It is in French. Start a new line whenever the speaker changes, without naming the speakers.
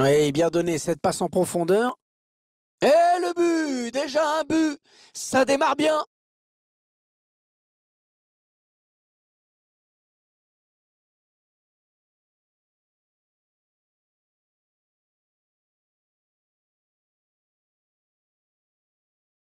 Oui, bien donné, cette passe en profondeur. Et le but Déjà un but Ça démarre bien